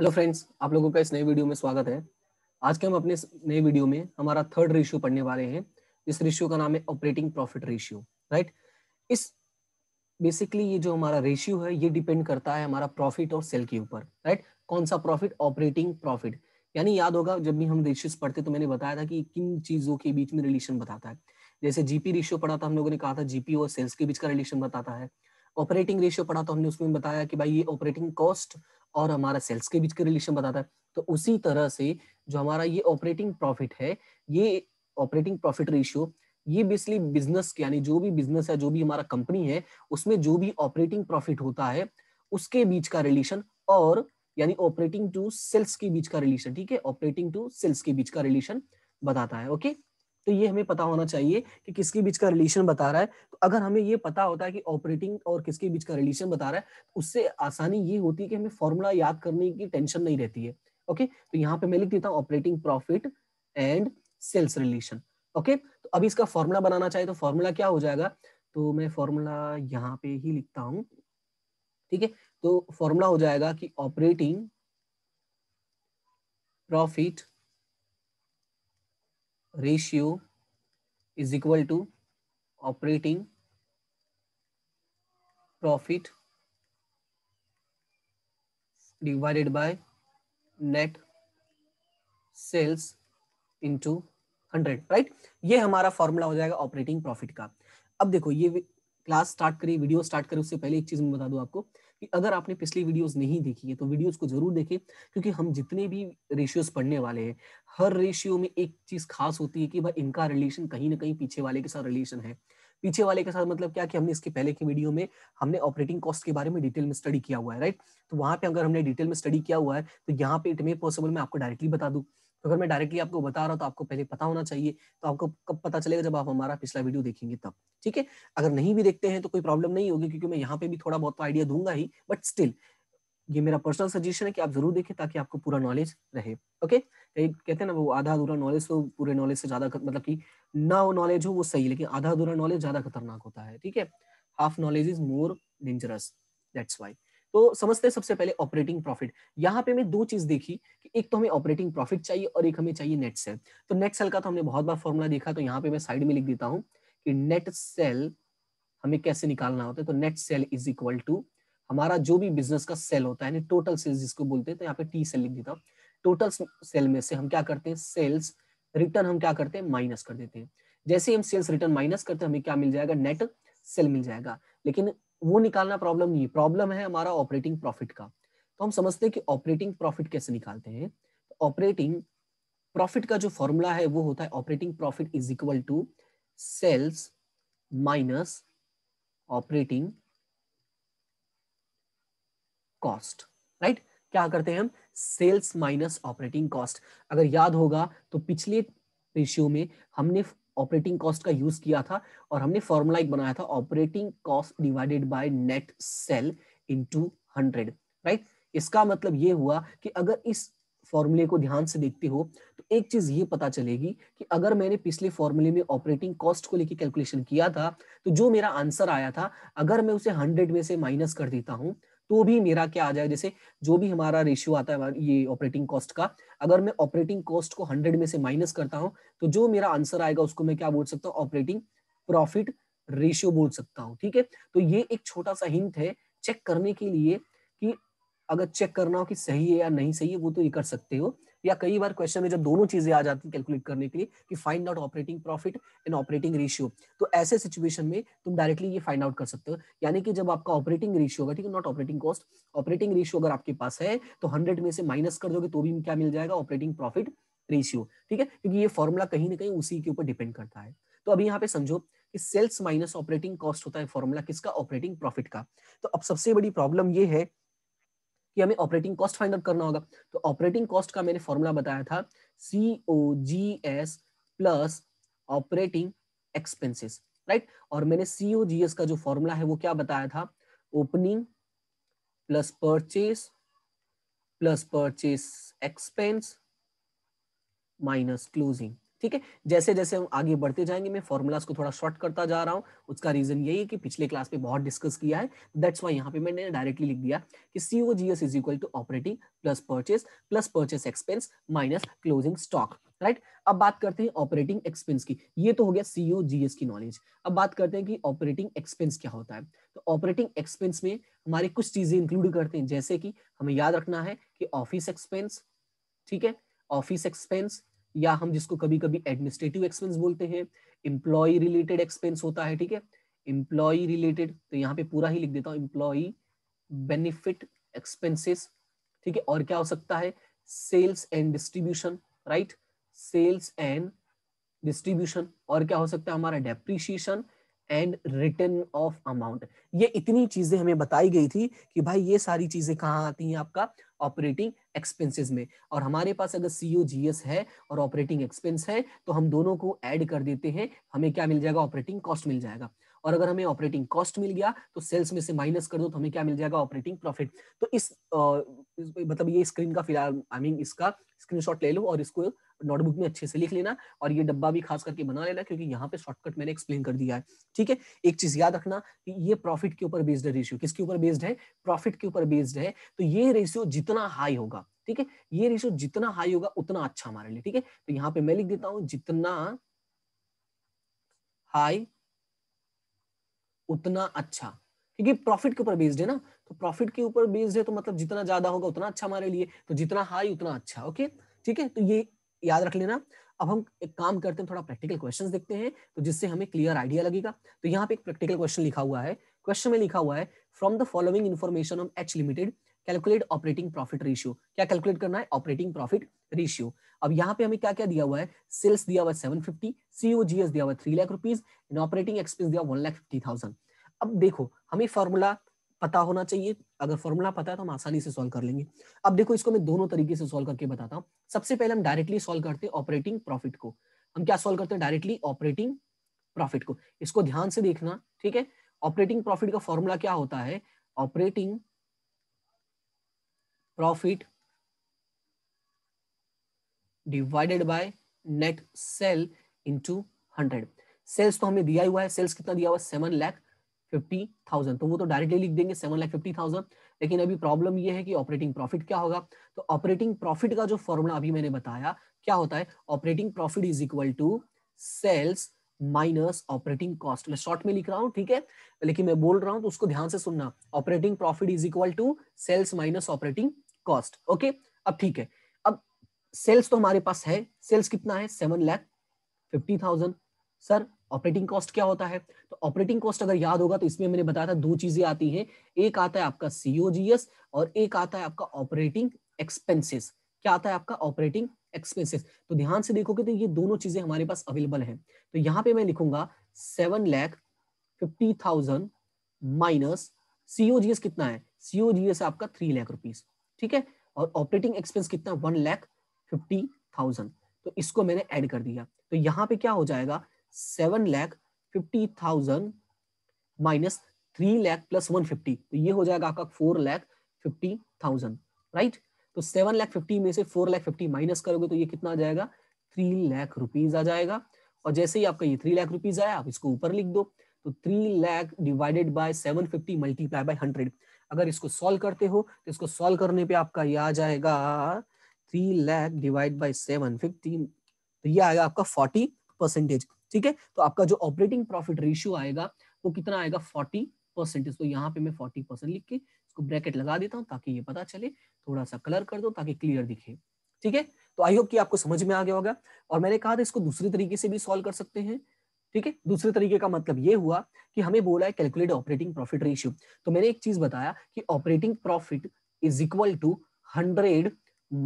hello friends आप लोगों का इस नए वीडियो में स्वागत है आज के हम अपने नए वीडियो में हमारा थर्ड रेशियो पढ़ने वाले हैं इस रेशियो का नाम है ऑपरेटिंग प्रॉफिट रेशियो राइट इस बेसिकली ये जो हमारा रेशियो है ये डिपेंड करता है हमारा प्रॉफिट और सेल के ऊपर राइट कौन सा प्रॉफिट ऑपरेटिंग प्रॉफिट यानी याद होगा जब भी हम रेशियोज पढ़ते तो मैंने बताया था कि किन चीजों के बीच में रिलेशन बताता है जैसे जीपी रेशियो पढ़ा था हम लोगों ने कहा था जीपी और सेल्स के बीच का रिलेशन बताता है ऑपरेटिंग रेशियो पढ़ा तो हमने उसमें बताया कि भाई ये ऑपरेटिंग कॉस्ट और हमारा सेल्स के बीच का रिलेशन बताता है तो उसी तरह से जो हमारा ये ऑपरेटिंग प्रॉफिट है ये ऑपरेटिंग प्रॉफिट रेशियो ये बेसिकली बिजनेस यानी जो भी बिजनेस है जो भी हमारा कंपनी है उसमें जो भी ऑपरेटिंग प्रॉफिट होता है उसके बीच का रिलेशन और यानी ऑपरेटिंग टू सेल्स के बीच का रिलेशन ठीक है ऑपरेटिंग टू सेल्स के बीच का रिलेशन बताता है ओके तो ये हमें पता होना चाहिए कि किसके बीच का रिलेशन बता रहा है तो अगर हमें ये पता होता है कि ऑपरेटिंग और किसके बीच का रिलेशन बता रहा है तो उससे आसानी ये होती है कि हमें फॉर्मूला याद करने की टेंशन नहीं रहती है ओके तो यहाँ पे मैं लिख देता हूँ operating profit and sales relation okay तो अभी इसका फॉर्मूला बनाना चाहिए तो फॉर्मूला क्या हो जाएगा तो मैं फॉर्मूला यहाँ पे ही लिखता हूँ ठीक है तो फॉर्मूला हो जाएगा कि operating profit ratio is equal to operating profit divided by net sales into hundred right ये हमारा फॉर्मूला हो जाएगा ऑपरेटिंग प्रॉफिट का अब देखो ये क्लास स्टार्ट करिए वीडियो स्टार्ट करें उससे पहले एक चीज मैं बता दूं आपको कि अगर आपने पिछली वीडियोस नहीं देखी है तो वीडियोस को जरूर देखें क्योंकि हम जितने भी रेशियोज पढ़ने वाले हैं हर रेशियो में एक चीज खास होती है कि भाई इनका रिलेशन कहीं ना कहीं पीछे वाले के साथ रिलेशन है पीछे वाले के साथ मतलब क्या कि हमने इसके पहले की वीडियो में हमने ऑपरेटिंग कॉस्ट के बारे में डिटेल में स्टडी किया हुआ है राइट तो वहां पे अगर हमने डिटेल में स्टडी किया हुआ है तो यहाँ पे इट मे पॉसिबल मैं आपको डायरेक्टली बता दू अगर तो मैं डायरेक्टली आपको बता रहा हूँ तो आपको पहले पता होना चाहिए तो आपको कब पता चलेगा जब आप हमारा पिछला वीडियो देखेंगे तब ठीक है अगर नहीं भी देखते हैं तो कोई प्रॉब्लम नहीं होगी क्योंकि मैं यहाँ पे भी थोड़ा बहुत तो आइडिया दूंगा ही बट स्टिल ये मेरा पर्सनल सजेशन है कि आप जरूर देखें ताकि आपको पूरा नॉलेज रहे ओके कहते हैं ना वो आधा अधूरा नॉलेज तो पूरे नॉलेज से ज्यादा मतलब कि ना वो नॉलेज हो वो सही लेकिन आधा अधूरा नॉलेज ज्यादा खतरनाक होता है ठीक है half knowledge is more dangerous that's why तो समझते हैं सबसे पहले ऑपरेटिंग प्रॉफिट यहाँ पे मैं दो चीज देखी कि एक तो हमें ऑपरेटिंग प्रॉफिट चाहिए और एक हमें चाहिए नेट सेल तो नेट सेल का तो हमने बहुत बार फॉर्मुला देखा तो यहाँ पे मैं साइड में लिख देता हूँ कि नेट सेल हमें कैसे निकालना होता है तो net sale is equal to हमारा जो भी बिजनेस का सेल होता है टोटल सेल्स जिसको बोलते हैं तो यहाँ पे टी सेल लिख देता हूँ टोटल सेल में से हम क्या करते हैं सेल्स रिटर्न हम क्या करते हैं माइनस कर देते हैं जैसे हम सेल्स रिटर्न माइनस करते हैं हमें क्या मिल जाएगा नेट सेल मिल जाएगा लेकिन वो निकालना प्रॉब्लम नहीं है प्रॉब्लम है हमारा ऑपरेटिंग प्रॉफिट का तो हम समझते हैं कि ऑपरेटिंग प्रॉफिट कैसे निकालते हैं ऑपरेटिंग तो प्रॉफिट का जो फॉर्मूला है वो होता है operating profit is equal to sales minus operating cost right क्या करते हैं हम सेल्स माइनस ऑपरेटिंग कॉस्ट अगर याद होगा तो पिछले रेशियो में हमने ऑपरेटिंग कॉस्ट का यूज किया था और हमने फॉर्मूला एक बनाया था operating cost divided by net sale into 100 right इसका मतलब ये हुआ कि अगर इस फॉर्मूले को ध्यान से देखते हो तो एक चीज ये पता चलेगी कि अगर मैंने पिछले फॉर्मूले में ऑपरेटिंग कॉस्ट को लेकर कैलकुलेशन किया था तो जो मेरा आंसर आया था अगर मैं उसे हंड्रेड में से माइनस कर देता हूँ तो भी मेरा क्या आ जाए जैसे जो भी हमारा रेशियो आता है ये ऑपरेटिंग कॉस्ट का अगर मैं ऑपरेटिंग कॉस्ट को हंड्रेड में से माइनस करता हूँ तो जो मेरा आंसर आएगा उसको मैं क्या बोल सकता हूँ ऑपरेटिंग प्रॉफिट रेशियो बोल सकता हूँ ठीक है तो ये एक छोटा सा हिंट है चेक करने के लिए कि अगर चेक करना हो कि सही है या नहीं सही है वो तो ये कर सकते हो या कई बार क्वेश्चन में जब दोनों चीजें आ जाती कैलकुलेट करने के लिए कि find out operating profit and operating ratio तो ऐसे सिचुएशन में तुम डायरेक्टली ये फाइंड आउट कर सकते हो यानी कि जब आपका ऑपरेटिंग रेशियो होगा ठीक है not operating cost operating ratio अगर आपके पास है तो हंड्रेड में से माइनस कर दोगे तो भी क्या मिल जाएगा ऑपरेटिंग प्रॉफिट रेशियो ठीक है क्योंकि ये फॉर्मुला कहीं ना कहीं उसी के ऊपर डिपेंड करता है तो अभी यहाँ पे समझो कि सेल्स माइनस ऑपरेटिंग कॉस्ट होता है फॉर्मूला किसका ऑपरेटिंग प्रॉफिट का तो अब सबसे बड़ी प्रॉब्लम ये है कि हमें ऑपरेटिंग कॉस्ट फाइंड आउट करना होगा तो ऑपरेटिंग कॉस्ट का मैंने फॉर्मूला बताया था C O G S plus operating expenses right और मैंने सी ओ जी एस का जो फॉर्मूला है वो क्या बताया था opening plus purchase plus purchase expense minus closing ठीक है जैसे जैसे हम आगे बढ़ते जाएंगे मैं फॉर्मूलाज को थोड़ा शॉर्ट करता जा रहा हूँ उसका रीजन यही है कि पिछले क्लास में बहुत डिस्कस किया है दैट्स वाई यहाँ पे मैंने डायरेक्टली लिख दिया कि C O G S is equal to operating plus purchase plus purchase expense minus closing stock right अब बात करते हैं ऑपरेटिंग एक्सपेंस की ये तो हो गया सीओ एस की नॉलेज अब बात करते हैं कि ऑपरेटिंग एक्सपेंस क्या होता है तो ऑपरेटिंग एक्सपेंस में हमारी कुछ चीजें इंक्लूड करते हैं जैसे कि हमें याद रखना है कि ऑफिस एक्सपेंस ठीक है ऑफिस एक्सपेंस या हम जिसको कभी कभी एडमिनिस्ट्रेटिव एक्सपेंस बोलते हैं एम्प्लॉय रिलेटेड एक्सपेंस होता है ठीक है इंप्लॉई रिलेटेड तो यहाँ पे पूरा ही लिख देता हूँ एम्प्लॉय बेनिफिट एक्सपेंसेस ठीक है और क्या हो सकता है sales and distribution right sales and distribution और क्या हो सकता है हमारा depreciation and return of amount ये इतनी चीजें हमें बताई गई थी कि भाई ये सारी चीजें कहाँ आती हैं आपका ऑपरेटिंग एक्सपेंसेस में और हमारे पास अगर सीओ एस है और ऑपरेटिंग एक्सपेंस है तो हम दोनों को ऐड कर देते हैं हमें क्या मिल जाएगा ऑपरेटिंग कॉस्ट मिल जाएगा और अगर हमें ऑपरेटिंग कॉस्ट मिल गया तो सेल्स में से माइनस कर दो तो हमें क्या मिल जाएगा ऑपरेटिंग प्रॉफिट तो इस, आ, इस मतलब ये स्क्रीन का फिलहाल आई मीन इसका स्क्रीनशॉट ले लो और इसको नोटबुक में अच्छे से लिख लेना और ये डब्बा भी खास करके बना लेना क्योंकि यहाँ पे शॉर्टकट मैंने एक्सप्लेन कर दिया है ठीक है एक चीज याद रखना कि ये प्रॉफिट के ऊपर बेस्ड है रेशियो किसके ऊपर बेस्ड है प्रॉफिट के ऊपर बेस्ड है तो ये रेशियो जितना हाई होगा ठीक है ये रेशियो जितना हाई होगा उतना अच्छा हमारे लिए ठीक है तो यहाँ पे मैं लिख देता हूं जितना हाई उतना अच्छा क्योंकि प्रॉफिट के ऊपर बेस्ड है ना तो प्रॉफिट के ऊपर बेस्ड है तो मतलब जितना ज्यादा होगा उतना अच्छा हमारे लिए तो जितना हाई उतना अच्छा ओके ठीक है तो ये याद रख लेना अब हम एक काम करते हैं थोड़ा प्रैक्टिकल क्वेश्चंस देखते हैं तो जिससे हमें क्लियर आइडिया लगेगा तो यहाँ पे एक प्रैक्टिकल क्वेश्चन लिखा हुआ है क्वेश्चन में लिखा हुआ है from the following information on H limited calculate operating profit ratio क्या कैलकुलेट करना है ऑपरेटिंग प्रॉफिट रेशियो अब यहाँ पे हमें क्या क्या दिया हुआ है सेल्स दिया हुआ है सेवन फिफ्टी सीओजीएस दिया हुआ है थ्री लाख रुपीज इन ऑपरेटिंग एक्सपेंस दिया वन लाख फिफ्टी अब देखो हमें फॉर्मूला पता होना चाहिए अगर फॉर्मूला पता है तो हम आसानी से सॉल्व कर लेंगे अब देखो इसको मैं दोनों तरीके से सॉल्व करके बताता हूँ सबसे पहले हम डायरेक्टली सोल्व करते हैं ऑपरेटिंग प्रॉफिट को हम क्या सोल्व करते हैं डायरेक्टली ऑपरेटिंग प्रॉफिट को इसको ध्यान से देखना ठीक है ऑपरेटिंग प्रॉफिट का फॉर्मूला क्या होता है operating profit divided by net sale into hundred sales तो हमें दिया हुआ है सेल्स कितना दिया हुआ है सेवन लैख फिफ्टी थाउजेंड तो वो तो डायरेक्टली लिख देंगे सेवन लाख फिफ्टी थाउजेंड लेकिन अभी प्रॉब्लम ये है कि ऑपरेटिंग प्रॉफिट क्या होगा तो ऑपरेटिंग प्रॉफिट का जो फॉर्मूला अभी मैंने बताया क्या होता है operating profit is equal to sales minus operating cost मैं शॉर्ट में लिख रहा हूँ ठीक है लेकिन मैं बोल रहा हूँ तो उसको ध्यान से सुनना operating profit is equal to sales minus operating cost okay अब ठीक है अब सेल्स तो हमारे पास है सेल्स कितना है seven lakh fifty thousand sir operating cost क्या होता है तो ऑपरेटिंग कॉस्ट अगर याद होगा तो इसमें मैंने बताया था दो चीजें आती हैं एक आता है आपका सीओजीएस और एक आता है आपका ऑपरेटिंग एक्सपेंसेस क्या आता है आपका ऑपरेटिंग एक्सपेंसेस तो ध्यान से देखोगे तो ये दोनों चीजें हमारे पास अवेलेबल है तो यहाँ पे मैं लिखूंगा seven lakh fifty thousand minus COGS कितना है सीओजीएस आपका थ्री लाख रुपीज ठीक है और ऑपरेटिंग एक्सपेंस कितना वन लैख फिफ्टी थाउजेंड तो इसको मैंने ऐड कर दिया तो यहाँ पे क्या हो जाएगा seven lakh fifty thousand minus three lakh plus one fifty तो ये हो जाएगा आपका four lakh fifty thousand right तो सेवन लैख फिफ्टी में से फोर लैख फिफ्टी माइनस करोगे तो ये कितना आ जाएगा थ्री लैख रुपीज आ जाएगा और जैसे ही आपका ये थ्री लैख रुपीज आया आप इसको ऊपर लिख दो तो three lakh divided by seven fifty multiply by hundred अगर इसको सॉल्व करते हो तो इसको सॉल्व करने पे आपका ये आ जाएगा three lakh divide by seven fifty तो ये आएगा आपका फोर्टी परसेंटेज ठीक है तो आपका जो ऑपरेटिंग प्रॉफिट रेशियो आएगा वो कितना आएगा फोर्टी परसेंट इसको यहाँ पे मैं फोर्टी परसेंट लिख के इसको ब्रैकेट लगा देता हूँ ताकि ये पता चले थोड़ा सा कलर कर दो ताकि क्लियर दिखे ठीक है तो आई होप कि आपको समझ में आ गया होगा और मैंने कहा था इसको दूसरे तरीके से भी सॉल्व कर सकते हैं ठीक है दूसरे तरीके का मतलब ये हुआ कि हमें बोला है कैलकुलेट ऑपरेटिंग प्रॉफिट रेशियो तो मैंने एक चीज बताया कि operating profit is equal to hundred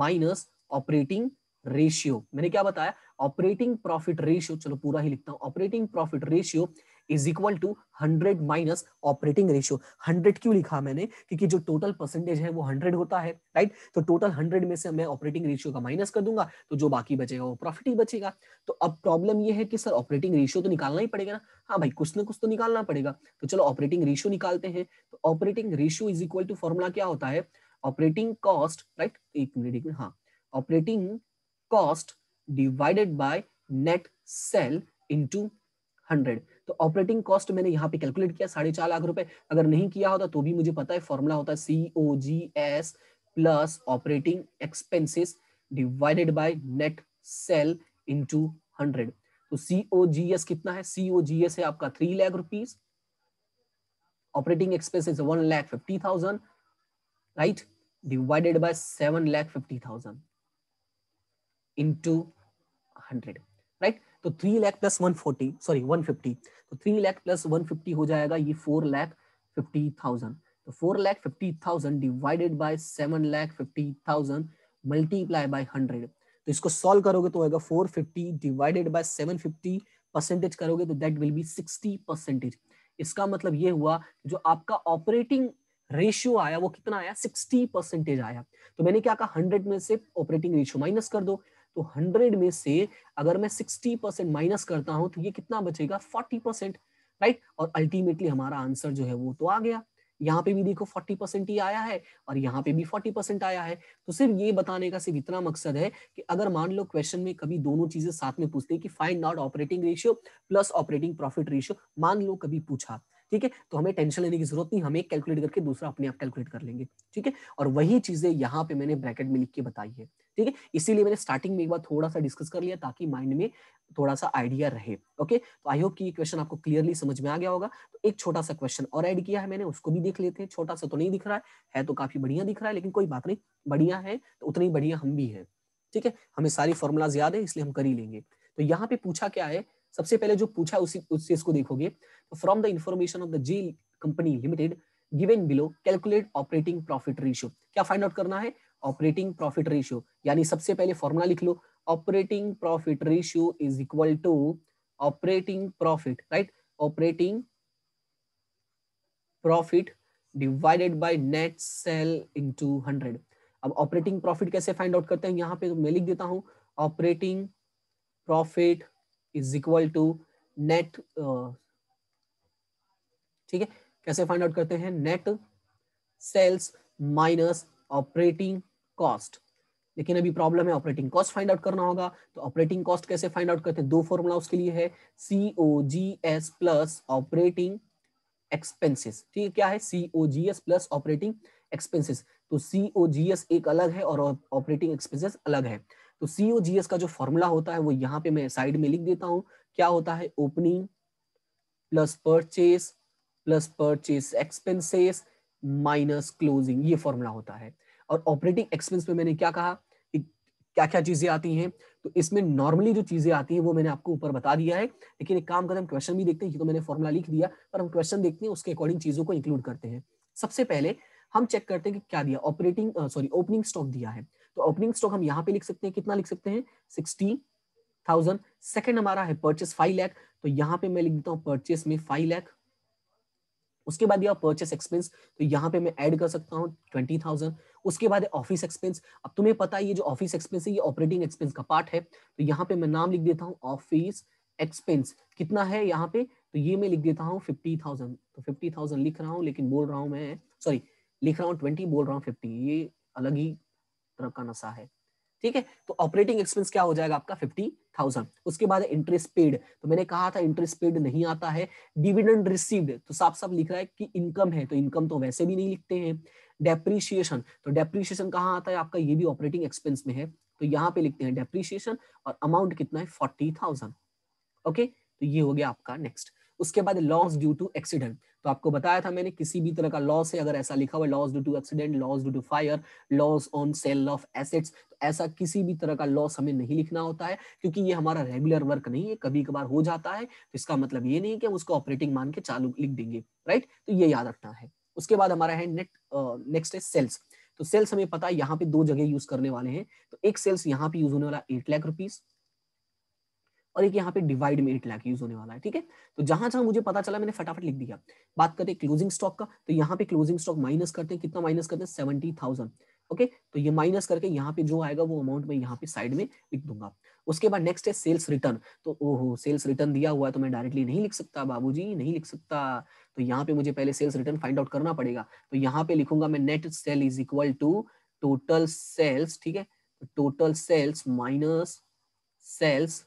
minus operating ratio मैंने क्या बताया ऑपरेटिंग प्रॉफिट रेशियो चलो पूरा ही लिखता हूं operating profit ratio is equal to hundred minus operating ratio hundred क्यों लिखा मैंने क्योंकि जो टोटल परसेंटेज है वो हंड्रेड होता है राइट तो टोटल हंड्रेड में से मैं ऑपरेटिंग रेशियो का माइनस कर दूंगा तो जो बाकी बचेगा वो प्रॉफिट ही बचेगा तो अब प्रॉब्लम ये है कि सर ऑपरेटिंग रेशियो तो निकालना ही पड़ेगा ना हाँ भाई कुछ ना कुछ तो निकालना पड़ेगा तो चलो ऑपरेटिंग रेशियो निकालते हैं तो operating ratio is equal to formula क्या होता है ऑपरेटिंग कॉस्ट राइट एक मिनट हाँ operating cost divided by net sell into 100 तो ऑपरेटिंग कॉस्ट मैंने यहाँ पे कैलकुलेट किया साढ़े चार लाख रुपए अगर नहीं किया होता तो भी मुझे पता है फॉर्मूला होता है C O G S plus operating expenses divided by net sale into hundred तो सी ओ जी एस कितना है सी ओ जी एस है आपका three lakh rupees operating expenses one lakh fifty thousand right divided by seven lakh fifty thousand into 100 right तो 3 lakh plus 140 sorry 150 तो three lakh plus one हो जाएगा ये फोर लैख फिफ्टी तो four lakh fifty thousand divided by seven तो इसको सॉल्व करोगे तो होगा 450 डिवाइडेड बाय सेवन परसेंटेज करोगे तो दैट विल बी 60 परसेंटेज इसका मतलब ये हुआ जो आपका ऑपरेटिंग रेशियो आया वो कितना आया 60 परसेंटेज आया तो मैंने क्या कहा 100 में से ऑपरेटिंग रेशियो माइनस कर दो तो हंड्रेड में से अगर मैं सिक्सटी परसेंट माइनस करता हूं तो ये कितना बचेगा फोर्टी परसेंट राइट और अल्टीमेटली हमारा आंसर जो है वो तो आ गया यहाँ पे भी देखो 40 परसेंट ही आया है और यहाँ पे भी 40 परसेंट आया है तो सिर्फ ये बताने का सिर्फ इतना मकसद है कि अगर मान लो क्वेश्चन में कभी दोनों चीजें साथ में पूछते हैं कि find not operating ratio plus operating profit ratio मान लो कभी पूछा ठीक है तो हमें टेंशन लेने की जरूरत नहीं हम एक कैलकुलेट करके दूसरा अपने आप कैलकुलेट कर लेंगे ठीक है और वही चीजें यहाँ पे मैंने ब्रैकेट में लिख के बताई है ठीक है इसीलिए मैंने स्टार्टिंग में एक बार थोड़ा सा डिस्कस कर लिया ताकि माइंड में थोड़ा सा आइडिया रहे ओके तो आई होप कि ये क्वेश्चन आपको क्लियरली समझ में आ गया होगा तो एक छोटा सा क्वेश्चन और ऐड किया है मैंने उसको भी देख लेते हैं छोटा सा तो नहीं दिख रहा है, है तो काफी बढ़िया दिख रहा है लेकिन कोई बात नहीं बढ़िया है तो उतनी बढ़िया हम भी है ठीक है हमें सारी फॉर्मुलाज याद है इसलिए हम कर ही लेंगे तो यहाँ पे पूछा क्या है सबसे पहले जो पूछा उसी उससे इसको देखोगे तो from the information of the G company limited given below calculate operating profit ratio क्या फाइंड आउट करना है ऑपरेटिंग प्रॉफिट रेशियो यानी सबसे पहले फॉर्मूला लिख लो operating profit ratio is equal to operating profit right operating profit divided by net sale into hundred अब operating profit कैसे फाइंड आउट करते हैं यहां पे तो मैं लिख देता हूं operating profit is equal to net ठीक है कैसे फाइंड आउट करते हैं net sales minus operating cost लेकिन अभी प्रॉब्लम है ऑपरेटिंग कॉस्ट फाइंड आउट करना होगा तो ऑपरेटिंग कॉस्ट कैसे फाइंड आउट करते हैं दो फॉर्मूला उसके लिए है C O G S plus operating expenses ठीक है क्या है C O G S plus operating expenses तो सी ओ जी एस एक अलग है और ऑपरेटिंग एक्सपेंसेस अलग है तो एस का जो फॉर्मूला होता है वो यहाँ पे मैं साइड में लिख देता हूँ क्या होता है opening plus purchase plus purchase expenses minus closing ये फॉर्मूला होता है और ऑपरेटिंग एक्सपेंस में मैंने क्या कहा क्या क्या चीजें आती हैं तो इसमें नॉर्मली जो चीजें आती हैं वो मैंने आपको ऊपर बता दिया है लेकिन एक काम करते हम क्वेश्चन भी देखते हैं ये तो मैंने फॉर्मूला लिख दिया पर हम क्वेश्चन देखते हैं उसके अकॉर्डिंग चीजों को इंक्लूड करते हैं सबसे पहले हम चेक करते हैं कि क्या दिया ऑपरेटिंग सॉरी ओपनिंग स्टॉक दिया है तो ओपनिंग स्टॉक हम यहाँ पे लिख सकते हैं कितना लिख सकते हैं सिक्सटीन थाउजेंड सेकेंड हमारा है परचेस फाइव लैख तो यहाँ पे मैं लिख देता हूँ परचेस में फाइव लैख उसके बाद यह परचेस एक्सपेंस तो यहाँ पे मैं ऐड कर सकता हूँ ट्वेंटी थाउजेंड उसके बाद ऑफिस एक्सपेंस अब तुम्हें पता है ये जो ऑफिस एक्सपेंस है ये ऑपरेटिंग एक्सपेंस का पार्ट है तो यहाँ पे मैं नाम लिख देता हूँ ऑफिस एक्सपेंस कितना है यहाँ पे तो ये मैं लिख देता हूँ फिफ्टी थाउजेंड तो फिफ्टी थाउजेंड लिख रहा हूँ लेकिन बोल रहा हूँ मैं सॉरी लिख रहा हूँ ट्वेंटी बोल रहा हूँ फिफ्टी ये अलग ही तरह का नशा है ठीक है तो ऑपरेटिंग एक्सपेंस क्या हो जाएगा आपका फिफ्टी थाउजेंड उसके बाद इंटरेस्ट पेड तो मैंने कहा था इंटरेस्ट पेड नहीं आता है डिविडेंड रिसीव्ड तो साफ साफ लिख रहा है कि इनकम है तो इनकम तो वैसे भी नहीं लिखते हैं डेप्रीशिएशन तो डेप्रीशिएशन कहाँ आता है आपका ये भी ऑपरेटिंग एक्सपेंस में है तो यहाँ पे लिखते हैं डेप्रीशिएशन और अमाउंट कितना है फोर्टी ओके तो ये हो गया आपका नेक्स्ट उसके बाद लॉस ड्यू टू एक्सीडेंट तो आपको बताया था मैंने किसी भी तरह का लॉस है अगर ऐसा लिखा हुआ loss due to accident loss due to fire loss on sale of assets तो ऐसा किसी भी तरह का लॉस हमें नहीं लिखना होता है क्योंकि ये हमारा रेगुलर वर्क नहीं है कभी कभार हो जाता है तो इसका मतलब ये नहीं कि हम उसको ऑपरेटिंग मान के चालू लिख देंगे राइट तो ये याद रखना है उसके बाद हमारा है नेट नेक्स्ट है सेल्स तो सेल्स हमें पता है यहाँ पे दो जगह यूज करने वाले हैं तो एक सेल्स यहाँ पे यूज होने वाला एट लाख रुपीज और एक यहाँ पे डिवाइड में एट लाख यूज होने वाला है ठीक है तो जहां जहां मुझे पता चला मैंने फटाफट लिख दिया बात करते हैं क्लोजिंग स्टॉक का तो यहाँ पे क्लोजिंग स्टॉक माइनस करते हैं कितना माइनस करते हैं सेवेंटी ओके तो ये माइनस करके यहाँ पे जो आएगा वो अमाउंट में यहाँ पे साइड में लिख दूंगा उसके बाद नेक्स्ट है सेल्स रिटर्न तो ओहो सेल्स रिटर्न दिया हुआ है तो मैं डायरेक्टली नहीं लिख सकता बाबूजी नहीं लिख सकता तो यहाँ पे मुझे पहले सेल्स रिटर्न फाइंड आउट करना पड़ेगा तो यहाँ पे लिखूंगा मैं net sale is equal to total sales ठीक है total sales minus sales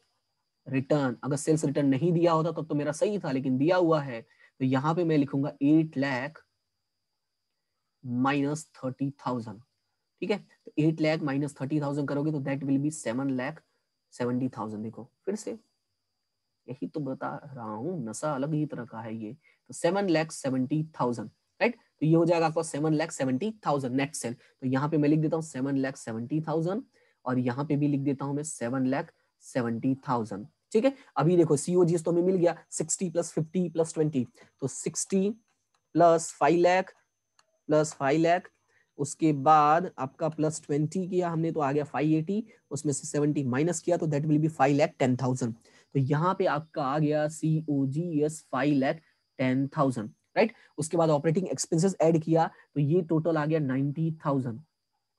return अगर सेल्स रिटर्न नहीं दिया होता तब तो, मेरा सही था लेकिन दिया हुआ है तो यहाँ पे मैं लिखूंगा eight lakh minus thirty thousand ठीक है तो eight lakh minus thirty thousand करोगे तो that will be seven lakh seventy thousand देखो फिर से यही तो बता रहा हूँ नशा अलग ही तरह का है ये तो seven lakh seventy thousand right तो ये हो जाएगा आपका seven lakh seventy thousand net sale तो यहाँ पे मैं लिख देता हूँ सेवन लैख सेवेंटी थाउजेंड और यहाँ पे भी लिख देता हूँ मैं सेवन लैख सेवेंटी थाउजेंड ठीक है अभी देखो सीओजीएस तो हमें मिल गया sixty plus fifty plus twenty तो sixty plus five lakh plus five lakh उसके बाद आपका प्लस ट्वेंटी किया हमने तो आ गया फाइव एटी उसमें से सेवेंटी माइनस किया तो that will be five lakh ten thousand तो यहाँ पे आपका आ गया C G S five lakh ten thousand right उसके बाद ऑपरेटिंग एक्सपेंसेस ऐड किया तो ये टोटल आ गया नाइनटी थाउजेंड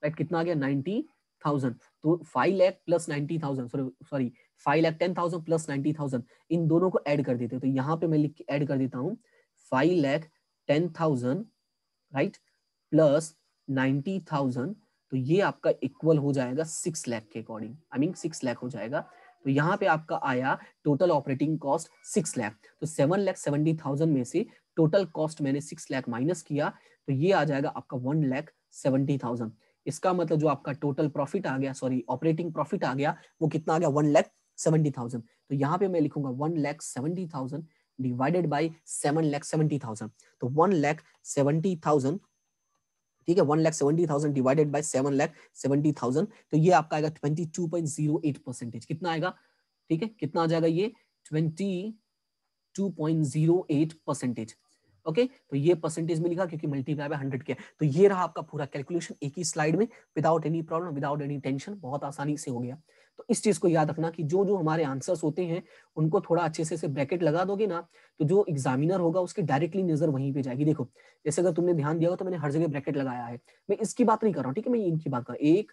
राइट कितना आ गया नाइनटी थाउजेंड तो five lakh plus ninety thousand sorry sorry five lakh ten thousand plus ninety thousand इन दोनों को ऐड कर देते हैं तो यहाँ पे मैं लिख के ऐड कर देता हूँ five lakh ten thousand right plus ninety thousand तो ये आपका इक्वल हो जाएगा सिक्स लैख के according I mean six lakh हो जाएगा तो यहाँ पे आपका आया total operating cost six lakh तो सेवन लैख सेवेंटी थाउजेंड में से टोटल कॉस्ट मैंने सिक्स लैख माइनस किया तो ये आ जाएगा आपका वन लैख सेवेंटी थाउजेंड इसका मतलब जो आपका टोटल प्रॉफिट आ गया सॉरी ऑपरेटिंग प्रॉफिट आ गया वो कितना आ गया वन लैख सेवेंटी थाउजेंड तो यहाँ पे मैं लिखूंगा one lakh seventy thousand divided by seven lakh seventy thousand तो वन लैख सेवेंटी थाउजेंड ठीक है one lakh seventy thousand divided by seven lakh seventy thousand तो ये आपका आएगा twenty two point zero eight percentage कितना आएगा ठीक है कितना आ जाएगा ये twenty two point zero eight percentage okay तो ये परसेंटेज में लिखा क्योंकि मल्टीप्लाई बाय हंड्रेड किया तो ये रहा आपका पूरा कैलकुलेशन एक ही स्लाइड में without any problem without any tension बहुत आसानी से हो गया तो इस चीज को याद रखना कि जो जो हमारे आंसर्स होते हैं उनको थोड़ा अच्छे से ब्रैकेट लगा दोगे ना तो जो एग्जामिनर होगा उसके डायरेक्टली नजर वहीं पे जाएगी देखो जैसे अगर तुमने ध्यान दिया हो तो मैंने हर जगह ब्रैकेट लगाया है मैं इसकी बात नहीं कर रहा हूँ ठीक है मैं इनकी बात कर रहा हूँ एक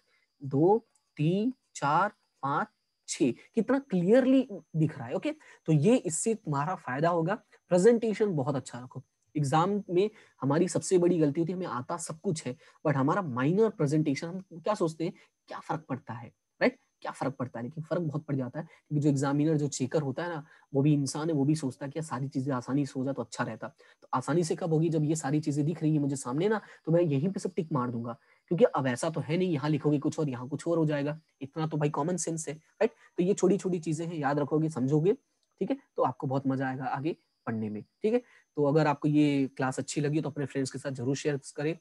दो तीन चार पांच छ कितना क्लियरली दिख रहा है ओके तो ये इससे तुम्हारा फायदा होगा प्रेजेंटेशन बहुत अच्छा रखो एग्जाम में हमारी सबसे बड़ी गलती होती है हमें आता सब कुछ है बट हमारा माइनर प्रेजेंटेशन हम क्या सोचते हैं क्या फर्क पड़ता है राइट क्या फर्क पड़ता है लेकिन फर्क बहुत पड़ जाता है क्योंकि जो एग्जामिनर जो चेकर होता है ना वो भी इंसान है वो भी सोचता है कि सारी चीजें आसानी से हो जाए तो अच्छा रहता तो आसानी से कब होगी जब ये सारी चीजें दिख रही है मुझे सामने ना तो मैं यहीं पे सब टिक मार दूंगा क्योंकि अब ऐसा तो है नहीं यहाँ लिखोगे कुछ और यहाँ कुछ और हो जाएगा इतना तो भाई कॉमन सेंस है राइट तो ये छोटी छोटी चीजें हैं याद रखोगे समझोगे ठीक है तो आपको बहुत मजा आएगा आगे पढ़ने में ठीक है तो अगर आपको ये क्लास अच्छी लगी तो अपने फ्रेंड्स के साथ जरूर शेयर करें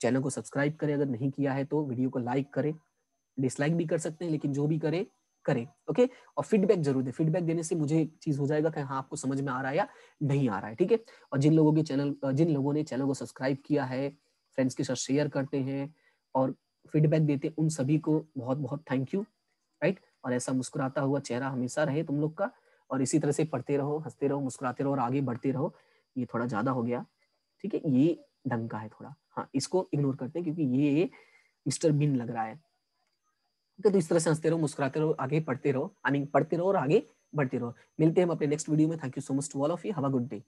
चैनल को सब्सक्राइब करें अगर नहीं किया है तो वीडियो को लाइक करें डिसलाइक भी कर सकते हैं लेकिन जो भी करें करें ओके और फीडबैक जरूर दें फीडबैक देने से मुझे चीज हो जाएगा कि हाँ आपको समझ में आ रहा है या नहीं आ रहा है ठीक है और जिन लोगों के चैनल जिन लोगों ने चैनल को सब्सक्राइब किया है फ्रेंड्स के साथ शेयर करते हैं और फीडबैक देते हैं उन सभी को बहुत बहुत थैंक यू राइट और ऐसा मुस्कुराता हुआ चेहरा हमेशा रहे तुम लोग का और इसी तरह से पढ़ते रहो हंसते रहो मुस्कुराते रहो और आगे बढ़ते रहो ये थोड़ा ज्यादा हो गया ठीक है ये ढंग का है थोड़ा हाँ इसको इग्नोर करते हैं क्योंकि ये मिस्टर बिन लग रहा है ठीक है तो इस तरह से हंसते रहो मुस्कुराते रहो आगे पढ़ते रहो आई मीन पढ़ते रहो और आगे बढ़ते रहो मिलते हैं हम अपने नेक्स्ट वीडियो में thank you so much to all of you have a good day